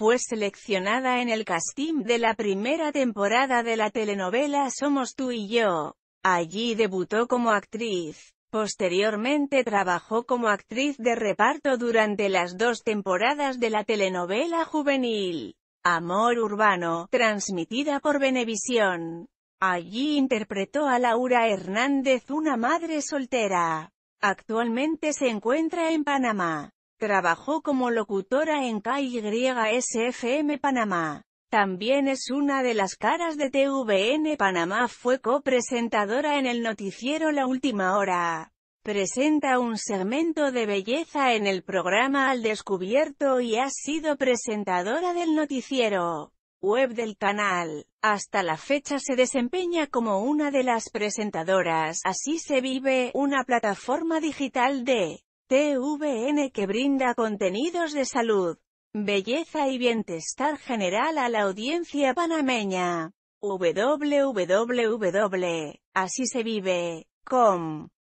fue seleccionada en el casting de la primera temporada de la telenovela Somos tú y yo. Allí debutó como actriz. Posteriormente trabajó como actriz de reparto durante las dos temporadas de la telenovela juvenil Amor Urbano, transmitida por Venevisión. Allí interpretó a Laura Hernández, una madre soltera. Actualmente se encuentra en Panamá. Trabajó como locutora en KYSFM Panamá. También es una de las caras de TVN Panamá. Fue copresentadora en el noticiero La Última Hora. Presenta un segmento de belleza en el programa Al Descubierto y ha sido presentadora del noticiero web del canal. Hasta la fecha se desempeña como una de las presentadoras. Así se vive, una plataforma digital de TVN que brinda contenidos de salud, belleza y bienestar general a la audiencia panameña. www.asisevive.com